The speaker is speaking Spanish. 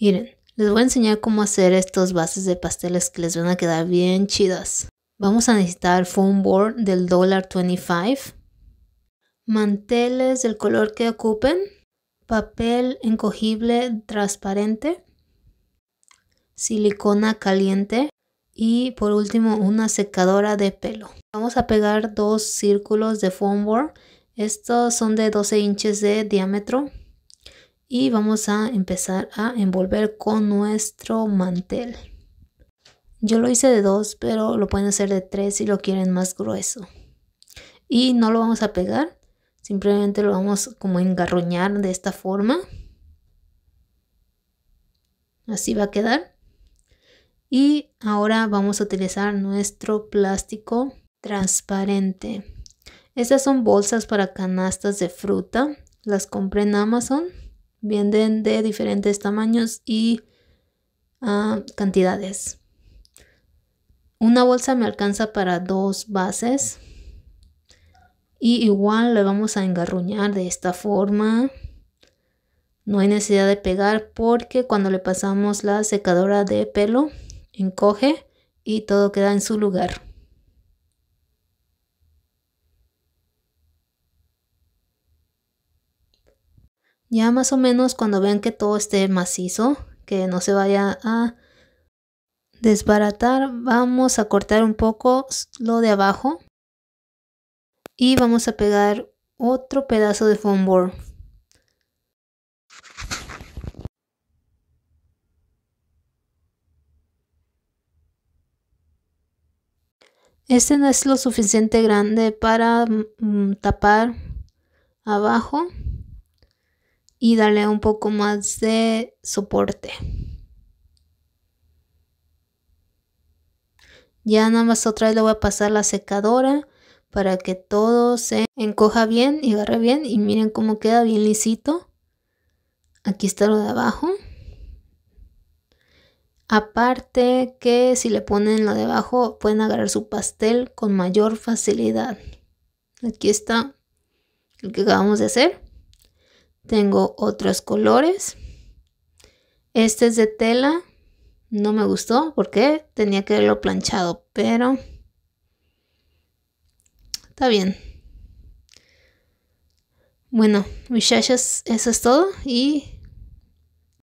Miren, les voy a enseñar cómo hacer estos bases de pasteles que les van a quedar bien chidas. Vamos a necesitar foam board del $25, manteles del color que ocupen, papel encogible transparente, silicona caliente y por último una secadora de pelo. Vamos a pegar dos círculos de foam board. Estos son de 12 inches de diámetro y vamos a empezar a envolver con nuestro mantel. Yo lo hice de dos, pero lo pueden hacer de tres si lo quieren más grueso. Y no lo vamos a pegar, simplemente lo vamos como a engarroñar de esta forma. Así va a quedar. Y ahora vamos a utilizar nuestro plástico transparente. Estas son bolsas para canastas de fruta. Las compré en Amazon. Vienen de diferentes tamaños y ah, cantidades. Una bolsa me alcanza para dos bases. Y igual le vamos a engarruñar de esta forma. No hay necesidad de pegar porque cuando le pasamos la secadora de pelo, encoge y todo queda en su lugar. Ya más o menos cuando vean que todo esté macizo, que no se vaya a desbaratar, vamos a cortar un poco lo de abajo y vamos a pegar otro pedazo de foam board. Este no es lo suficiente grande para mm, tapar abajo y darle un poco más de soporte. Ya nada más otra vez le voy a pasar la secadora para que todo se encoja bien y agarre bien. Y miren cómo queda bien lisito. Aquí está lo de abajo. Aparte que si le ponen lo de abajo pueden agarrar su pastel con mayor facilidad. Aquí está lo que acabamos de hacer. Tengo otros colores. Este es de tela. No me gustó porque tenía que verlo planchado, pero está bien. Bueno, muchachas, eso es todo y